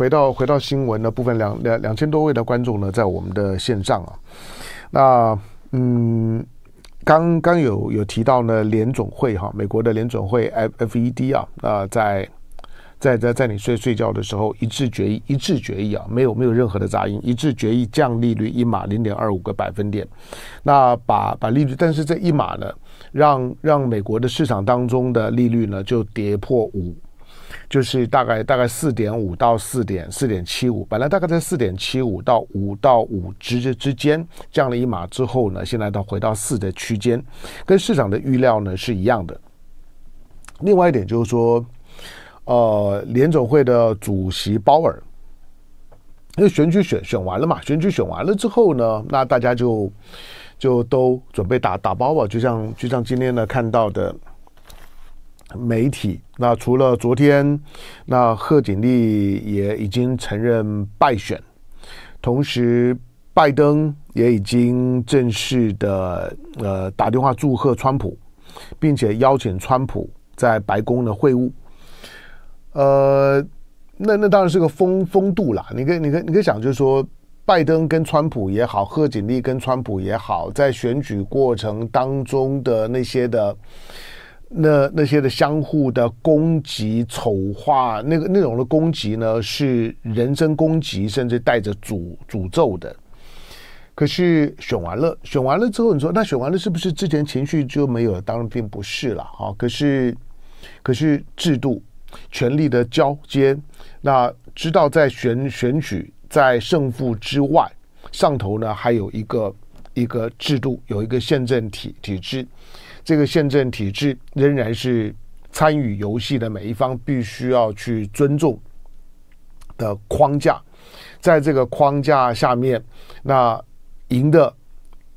回到回到新闻的部分，两两两千多位的观众呢，在我们的线上啊。那嗯，刚刚有有提到呢，联总会哈，美国的联总会 F F E D 啊，那在在在在你睡睡觉的时候，一致决议一致决议啊，没有没有任何的杂音，一致决议降利率一码零点二五个百分点。那把把利率，但是这一码呢，让让美国的市场当中的利率呢，就跌破五。就是大概大概四点五到四点四点七五，本来大概在四点七五到五到五之间之间降了一码之后呢，现在到回到四的区间，跟市场的预料呢是一样的。另外一点就是说，呃，联总会的主席鲍尔，因为选举选选完了嘛，选举选完了之后呢，那大家就就都准备打打包吧，就像就像今天呢看到的。媒体那除了昨天，那贺锦丽也已经承认败选，同时拜登也已经正式的呃打电话祝贺川普，并且邀请川普在白宫的会晤。呃，那那当然是个风风度啦。你可以你可以你可以想，就是说拜登跟川普也好，贺锦丽跟川普也好，在选举过程当中的那些的。那那些的相互的攻击、丑化那个内容的攻击呢，是人身攻击，甚至带着诅诅咒的。可是选完了，选完了之后，你说那选完了是不是之前情绪就没有？了？当然并不是了，哈。可是，可是制度权力的交接，那知道在选选举在胜负之外，上头呢还有一个。一个制度有一个宪政体体制，这个宪政体制仍然是参与游戏的每一方必须要去尊重的框架，在这个框架下面，那赢的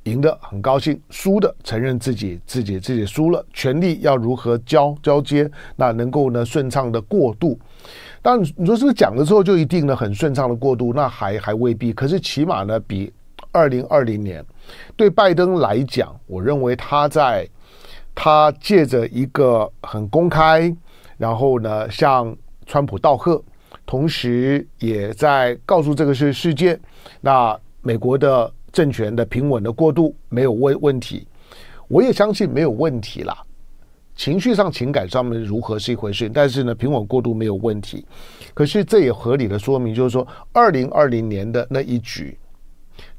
赢的很高兴，输的承认自己自己自己输了，权力要如何交交接，那能够呢顺畅的过渡。但你说是不是讲的时候就一定呢很顺畅的过渡？那还还未必。可是起码呢比二零二零年。对拜登来讲，我认为他在他借着一个很公开，然后呢向川普道贺，同时也在告诉这个是世界，那美国的政权的平稳的过渡没有问问题，我也相信没有问题啦。情绪上、情感上面如何是一回事，但是呢平稳过渡没有问题。可是这也合理的说明，就是说2020年的那一局。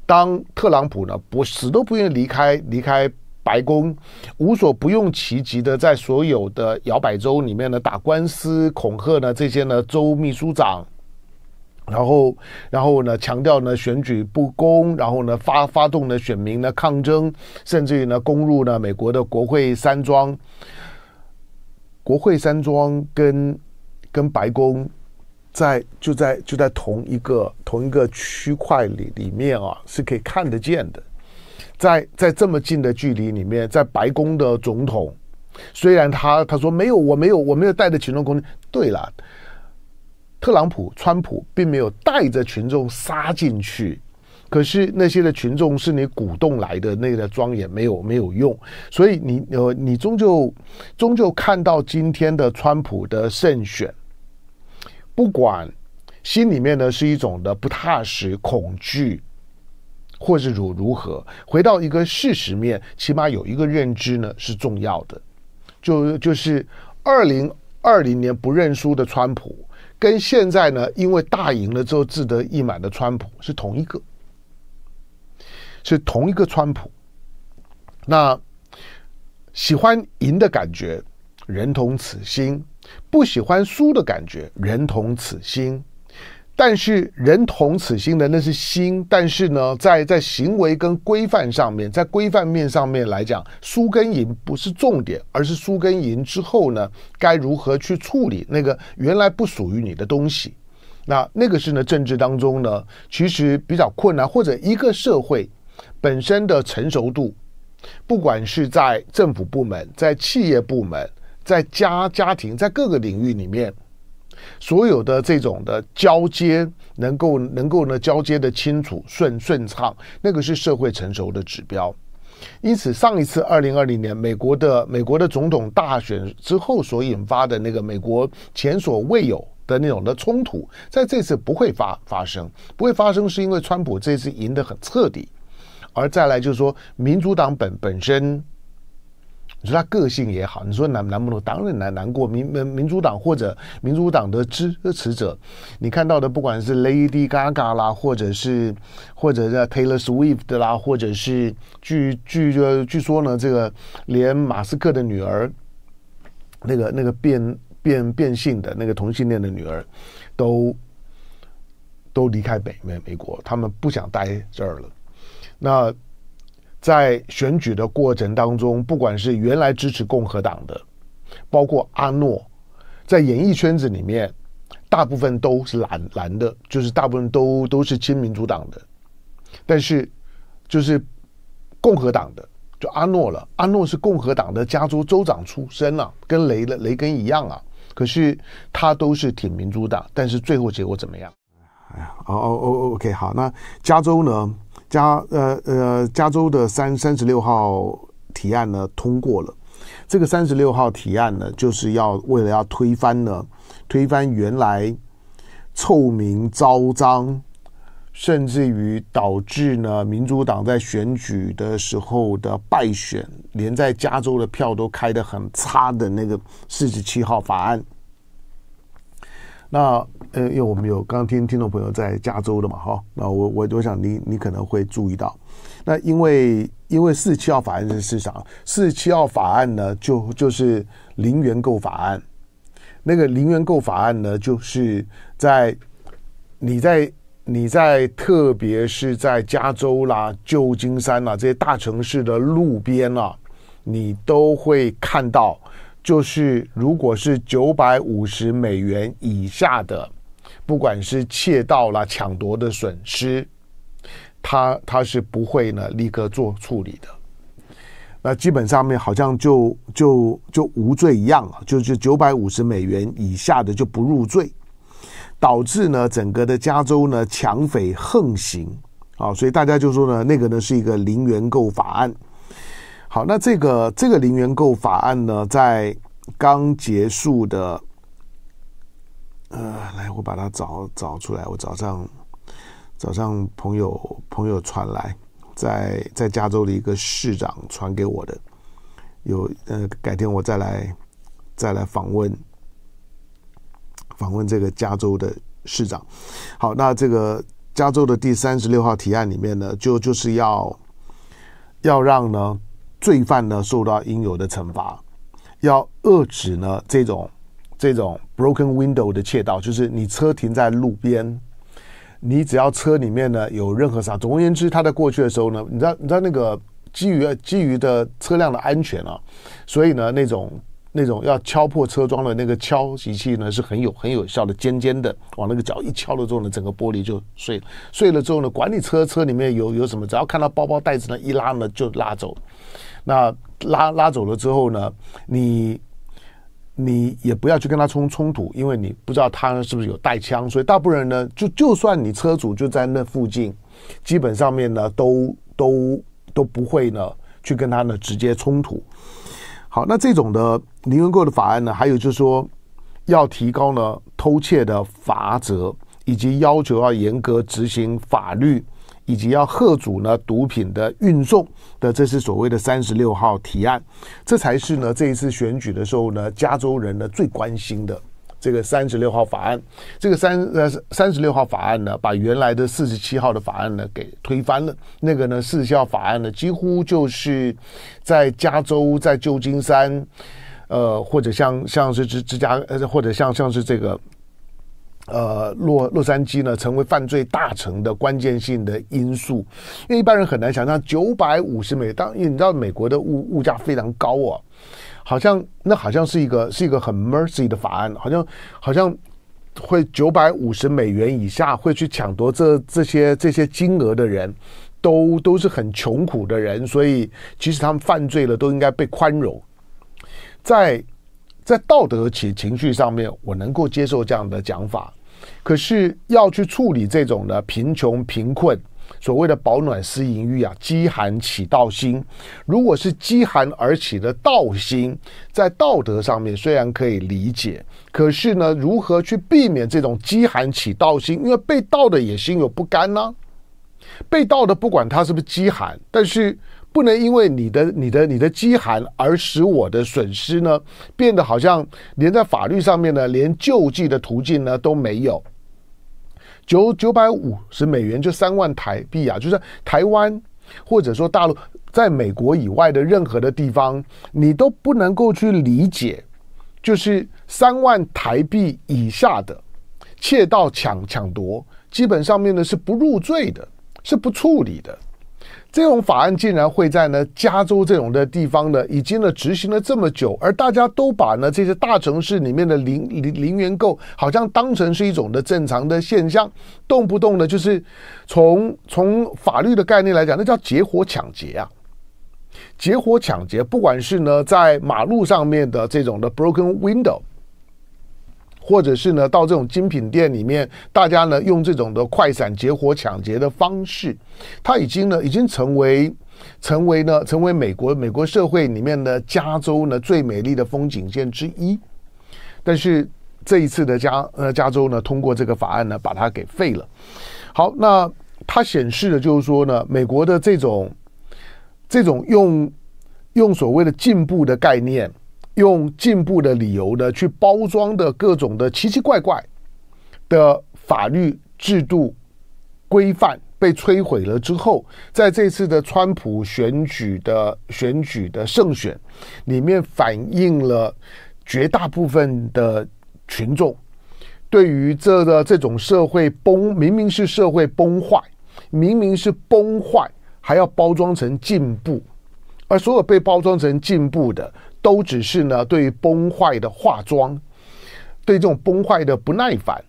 当特朗普呢不死都不愿意离开离开白宫，无所不用其极的在所有的摇摆州里面呢打官司、恐吓呢这些呢州秘书长，然后然后呢强调呢选举不公，然后呢发发动呢选民呢抗争，甚至于呢攻入呢美国的国会山庄，国会山庄跟跟白宫。在就在就在同一个同一个区块里里面啊，是可以看得见的，在在这么近的距离里面，在白宫的总统，虽然他他说没有，我没有我没有带着群众攻击。对了，特朗普川普并没有带着群众杀进去，可是那些的群众是你鼓动来的，那个庄严没有没有用，所以你呃，你终究终究看到今天的川普的胜选。不管心里面呢是一种的不踏实、恐惧，或是如如何，回到一个事实面，起码有一个认知呢是重要的。就就是二零二零年不认输的川普，跟现在呢因为大赢了之后自得意满的川普是同一个，是同一个川普。那喜欢赢的感觉，人同此心。不喜欢输的感觉，人同此心，但是人同此心的那是心，但是呢，在在行为跟规范上面，在规范面上面来讲，输跟赢不是重点，而是输跟赢之后呢，该如何去处理那个原来不属于你的东西，那那个是呢，政治当中呢，其实比较困难，或者一个社会本身的成熟度，不管是在政府部门，在企业部门。在家家庭在各个领域里面，所有的这种的交接能够能够呢交接的清楚顺顺畅，那个是社会成熟的指标。因此，上一次二零二零年美国的美国的总统大选之后所引发的那个美国前所未有的那种的冲突，在这次不会发发生，不会发生，是因为川普这次赢得很彻底，而再来就是说民主党本本身。你说他个性也好，你说难难不难？当然难难过。民民民主党或者民主党的支持者，你看到的不管是 Lady Gaga 啦，或者是，或者 Taylor Swift 啦，或者是据据据说呢，这个连马斯克的女儿，那个那个变变变性的那个同性恋的女儿，都都离开北美美国，他们不想待这儿了。那。在选举的过程当中，不管是原来支持共和党的，包括阿诺，在演艺圈子里面，大部分都是蓝蓝的，就是大部分都都是亲民主党的。但是，就是共和党的就阿诺了，阿诺是共和党的加州州长出身啊，跟雷的雷根一样啊。可是他都是挺民主党，但是最后结果怎么样？哎哦哦哦，OK，好，那加州呢？加呃呃，加州的三三十六号提案呢通过了。这个三十六号提案呢，就是要为了要推翻呢，推翻原来臭名昭彰，甚至于导致呢民主党在选举的时候的败选，连在加州的票都开得很差的那个四十七号法案。那呃，因为我们有刚刚听听众朋友在加州的嘛，哈，那我我我想你你可能会注意到，那因为因为四十七号法案是市场，四十七号法案呢就就是零元购法案，那个零元购法案呢，就是在你在你在特别是在加州啦、旧金山啦这些大城市的路边啊，你都会看到。就是，如果是九百五十美元以下的，不管是窃盗啦、抢夺的损失，他他是不会呢立刻做处理的。那基本上面好像就就就无罪一样啊，就是九百五十美元以下的就不入罪，导致呢整个的加州呢抢匪横行啊，所以大家就说呢那个呢是一个零元购法案。好，那这个这个零元购法案呢，在刚结束的，呃，来我把它找找出来。我早上早上朋友朋友传来，在在加州的一个市长传给我的，有呃，改天我再来再来访问访问这个加州的市长。好，那这个加州的第三十六号提案里面呢，就就是要要让呢。罪犯呢受到应有的惩罚，要遏止呢这种这种 broken window 的窃盗，就是你车停在路边，你只要车里面呢有任何啥，总而言之，他在过去的时候呢，你知道你知道那个基于基于的车辆的安全啊，所以呢那种那种要敲破车窗的那个敲击器呢是很有很有效的，尖尖的往那个脚一敲了之后呢，整个玻璃就碎，了。碎了之后呢，管你车车里面有有什么，只要看到包包袋子呢一拉呢就拉走。那拉拉走了之后呢，你你也不要去跟他冲冲突，因为你不知道他是不是有带枪，所以大部分人呢，就就算你车主就在那附近，基本上面呢，都都都不会呢去跟他呢直接冲突。好，那这种的零元购的法案呢，还有就是说要提高呢偷窃的罚则，以及要求要严格执行法律。以及要贺阻呢毒品的运送的，这是所谓的三十六号提案，这才是呢这一次选举的时候呢，加州人呢最关心的这个三十六号法案。这个三呃三十六号法案呢，把原来的四十七号的法案呢给推翻了。那个呢四十七号法案呢，几乎就是在加州，在旧金山，呃，或者像像是芝芝加，或者像像是这个。呃，洛洛杉矶呢成为犯罪大城的关键性的因素，因为一般人很难想象九百五十美当，你知道美国的物物价非常高哦，好像那好像是一个是一个很 mercy 的法案，好像好像会九百五十美元以下会去抢夺这这些这些金额的人，都都是很穷苦的人，所以其实他们犯罪了都应该被宽容，在在道德情情绪上面，我能够接受这样的讲法。可是要去处理这种的贫穷贫困，所谓的保暖思淫欲啊，饥寒起盗心。如果是饥寒而起的盗心，在道德上面虽然可以理解，可是呢，如何去避免这种饥寒起盗心？因为被盗的也心有不甘呢。被盗的不管他是不是饥寒，但是不能因为你的你的你的饥寒而使我的损失呢变得好像连在法律上面呢，连救济的途径呢都没有。九九百五十美元就三万台币啊，就是台湾或者说大陆在美国以外的任何的地方，你都不能够去理解，就是三万台币以下的窃盗抢抢夺，基本上面呢是不入罪的，是不处理的。这种法案竟然会在呢加州这种的地方呢，已经呢执行了这么久，而大家都把呢这些大城市里面的零零零元购好像当成是一种的正常的现象，动不动呢就是从从法律的概念来讲，那叫结伙抢劫啊！结伙抢劫，不管是呢在马路上面的这种的 broken window。或者是呢，到这种精品店里面，大家呢用这种的快闪结伙抢劫的方式，它已经呢已经成为，成为呢成为美国美国社会里面的加州呢最美丽的风景线之一。但是这一次的加呃加州呢通过这个法案呢把它给废了。好，那它显示的就是说呢，美国的这种这种用用所谓的进步的概念。用进步的理由呢，去包装的各种的奇奇怪怪的法律制度规范被摧毁了之后，在这次的川普选举的选举的胜选里面，反映了绝大部分的群众对于这个这种社会崩，明明是社会崩坏，明明是崩坏，还要包装成进步，而所有被包装成进步的。都只是呢，对崩坏的化妆，对这种崩坏的不耐烦，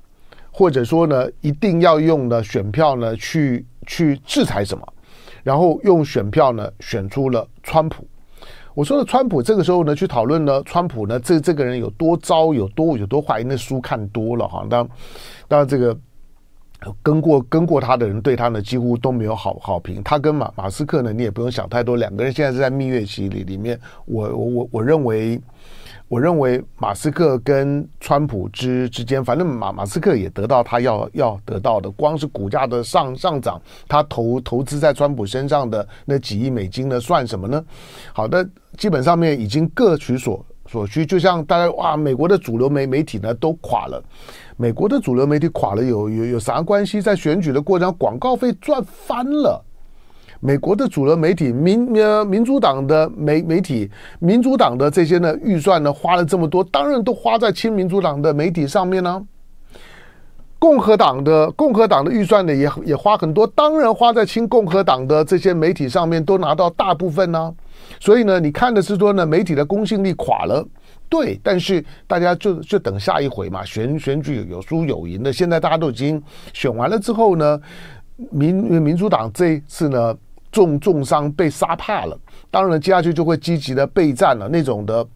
或者说呢，一定要用呢选票呢去去制裁什么，然后用选票呢选出了川普。我说的川普，这个时候呢去讨论呢川普呢，这这个人有多糟有多有多坏，那书看多了哈。当当这个。跟过跟过他的人，对他呢几乎都没有好好评。他跟马马斯克呢，你也不用想太多。两个人现在是在蜜月期里里面。我我我我认为，我认为马斯克跟川普之之间，反正马马斯克也得到他要要得到的，光是股价的上上涨，他投投资在川普身上的那几亿美金呢，算什么呢？好的，基本上面已经各取所所需。就像大家哇，美国的主流媒媒体呢都垮了。美国的主流媒体垮了，有有有啥关系？在选举的过程，广告费赚翻了。美国的主流媒体，民呃民主党的媒媒体，民主党的这些呢预算呢花了这么多，当然都花在亲民主党的媒体上面呢。共和党的共和党的预算呢也也花很多，当然花在亲共和党的这些媒体上面，都拿到大部分呢。所以呢，你看的是说呢，媒体的公信力垮了。对，但是大家就就等下一回嘛，选选举有输有赢的。现在大家都已经选完了之后呢，民民主党这一次呢重重伤被杀怕了，当然接下去就会积极的备战了，那种的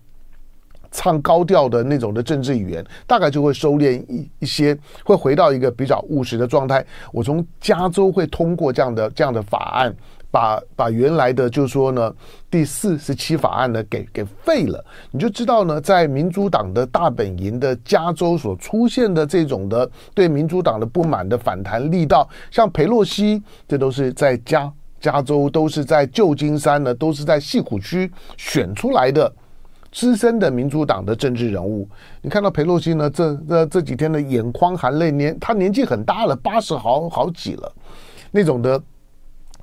唱高调的那种的政治语言，大概就会收敛一一些，会回到一个比较务实的状态。我从加州会通过这样的这样的法案。把把原来的就说呢第四十七法案呢给给废了，你就知道呢，在民主党的大本营的加州所出现的这种的对民主党的不满的反弹力道，像佩洛西，这都是在加加州，都是在旧金山呢，都是在西湖区选出来的资深的民主党的政治人物。你看到佩洛西呢这这几天的眼眶含泪，年他年纪很大了，八十好好几了，那种的。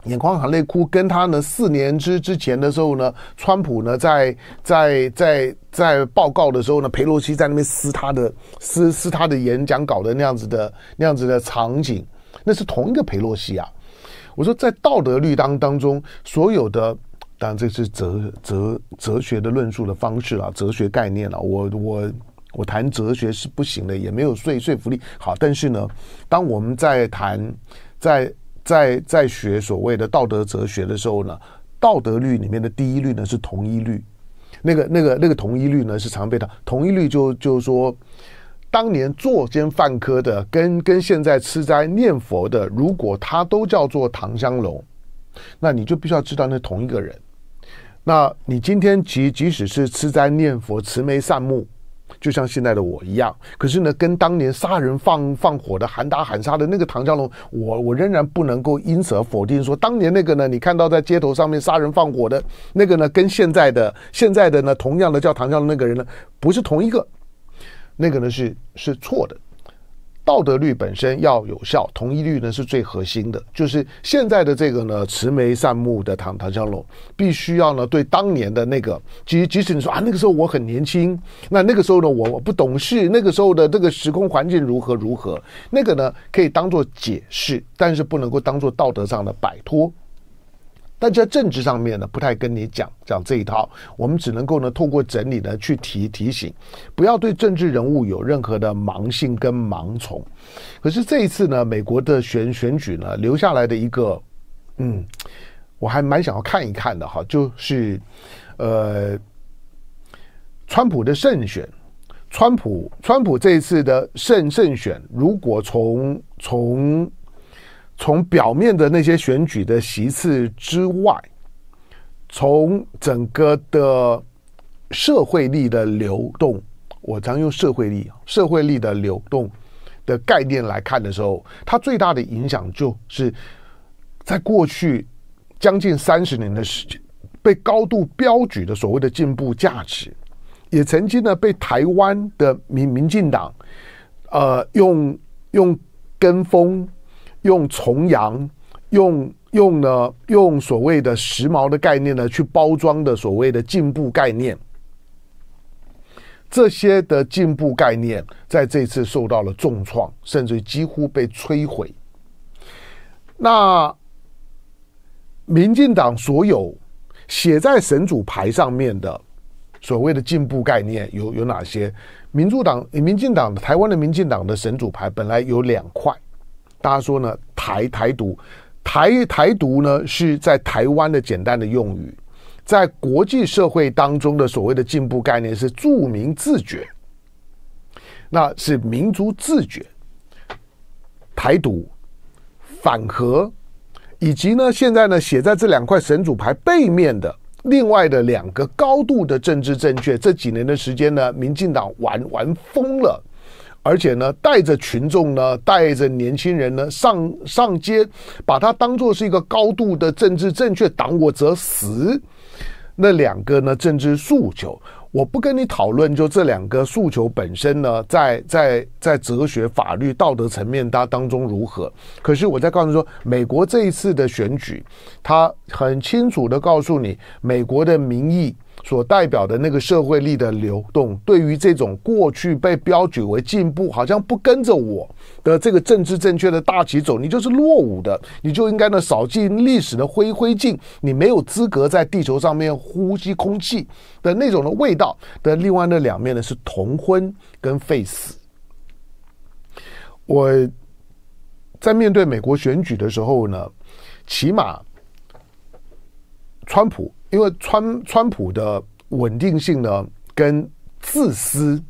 眼眶含泪哭，跟他呢四年之之前的时候呢，川普呢在在在在报告的时候呢，佩洛西在那边撕他的撕撕他的演讲稿的那样子的那样子的场景，那是同一个佩洛西啊。我说在道德律当当中，所有的当然这是哲哲哲学的论述的方式啊，哲学概念啊，我我我谈哲学是不行的，也没有说说服力。好，但是呢，当我们在谈在。在在学所谓的道德哲学的时候呢，道德律里面的第一律呢是同一律，那个那个那个同一律呢是常被的。同一律就就是说，当年作奸犯科的，跟跟现在吃斋念佛的，如果他都叫做唐香楼，那你就必须要知道那同一个人。那你今天即即使是吃斋念佛、慈眉善目。就像现在的我一样，可是呢，跟当年杀人放放火的喊打喊杀的那个唐江龙，我我仍然不能够因此而否定说，当年那个呢，你看到在街头上面杀人放火的那个呢，跟现在的现在的呢，同样的叫唐江龙那个人呢，不是同一个，那个呢是是错的。道德律本身要有效，同一律呢是最核心的。就是现在的这个呢，慈眉善目的唐唐湘龙，必须要呢对当年的那个，即即使你说啊那个时候我很年轻，那那个时候呢我不懂事，那个时候的这个时空环境如何如何，那个呢可以当做解释，但是不能够当做道德上的摆脱。但在政治上面呢，不太跟你讲讲这一套。我们只能够呢，透过整理呢，去提提醒，不要对政治人物有任何的盲信跟盲从。可是这一次呢，美国的选选举呢，留下来的一个，嗯，我还蛮想要看一看的哈，就是，呃，川普的胜选，川普川普这一次的胜胜选，如果从从。从表面的那些选举的席次之外，从整个的社会力的流动，我常用社会力、社会力的流动的概念来看的时候，它最大的影响就是，在过去将近三十年的时间，被高度标举的所谓的进步价值，也曾经呢被台湾的民民进党，呃，用用跟风。用重阳，用用呢，用所谓的时髦的概念呢，去包装的所谓的进步概念，这些的进步概念在这次受到了重创，甚至几乎被摧毁。那民进党所有写在神主牌上面的所谓的进步概念有有哪些？民主党、民进党、台湾的民进党的神主牌本来有两块。大家说呢？台台独，台台独呢是在台湾的简单的用语，在国际社会当中的所谓的进步概念是“著名自觉”，那是民族自觉。台独、反核，以及呢，现在呢写在这两块神主牌背面的另外的两个高度的政治正确，这几年的时间呢，民进党玩玩疯了。而且呢，带着群众呢，带着年轻人呢，上上街，把它当做是一个高度的政治正确，党我则死。那两个呢，政治诉求，我不跟你讨论，就这两个诉求本身呢，在在在哲学、法律、道德层面，它当中如何？可是我在告诉你说，美国这一次的选举，他很清楚的告诉你，美国的民意。所代表的那个社会力的流动，对于这种过去被标举为进步，好像不跟着我的这个政治正确的大旗走，你就是落伍的，你就应该呢扫进历史的灰灰烬，你没有资格在地球上面呼吸空气的那种的味道的。另外那两面呢，是同婚跟废死。我在面对美国选举的时候呢，起码川普。因为川川普的稳定性呢，跟自私，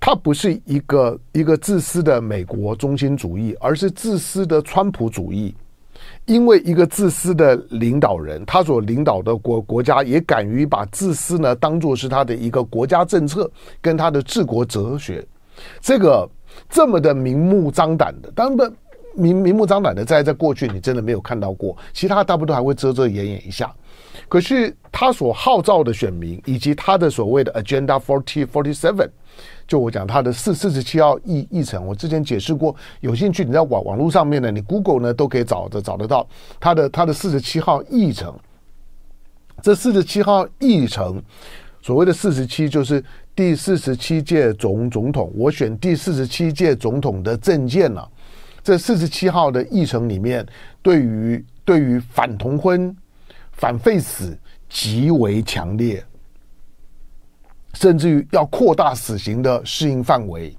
他不是一个一个自私的美国中心主义，而是自私的川普主义。因为一个自私的领导人，他所领导的国国家也敢于把自私呢当做是他的一个国家政策跟他的治国哲学。这个这么的明目张胆的，当然不明明目张胆的，在在过去你真的没有看到过，其他大部分还会遮遮掩掩一下。可是他所号召的选民，以及他的所谓的 Agenda Forty Forty Seven，就我讲他的四四十七号议议程，我之前解释过，有兴趣你在网网络上面呢，你 Google 呢都可以找的找得到他的他的四十七号议程。这四十七号议程，所谓的四十七就是第四十七届总总统，我选第四十七届总统的证件了。这四十七号的议程里面，对于对于反同婚。反废死极为强烈，甚至于要扩大死刑的适应范围，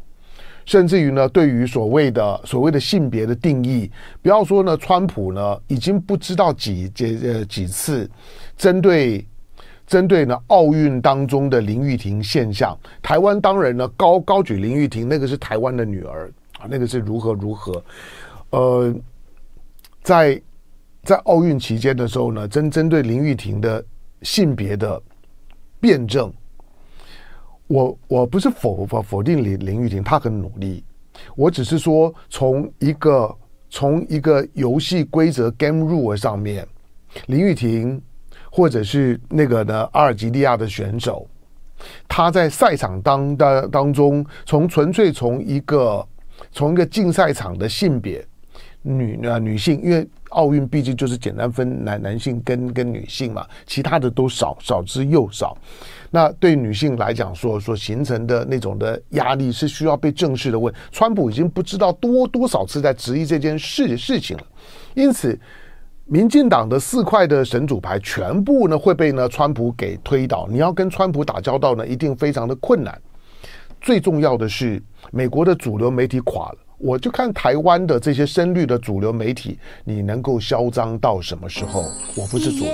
甚至于呢，对于所谓的所谓的性别的定义，不要说呢，川普呢已经不知道几几呃几次针对针对呢奥运当中的林玉婷现象，台湾当然呢高高举林玉婷，那个是台湾的女儿啊，那个是如何如何，呃，在。在奥运期间的时候呢，针针对林玉婷的性别的辩证，我我不是否否否定林林玉婷，她很努力。我只是说，从一个从一个游戏规则 game rule 上面，林玉婷或者是那个呢阿尔及利亚的选手，他在赛场当当当中，从纯粹从一个从一个竞赛场的性别女呃女性，因为。奥运毕竟就是简单分男男性跟跟女性嘛，其他的都少少之又少。那对女性来讲说说形成的那种的压力是需要被正式的。问川普已经不知道多多少次在质疑这件事事情了。因此，民进党的四块的神主牌全部呢会被呢川普给推倒。你要跟川普打交道呢，一定非常的困难。最重要的是，美国的主流媒体垮了。我就看台湾的这些深绿的主流媒体，你能够嚣张到什么时候？我不是主流。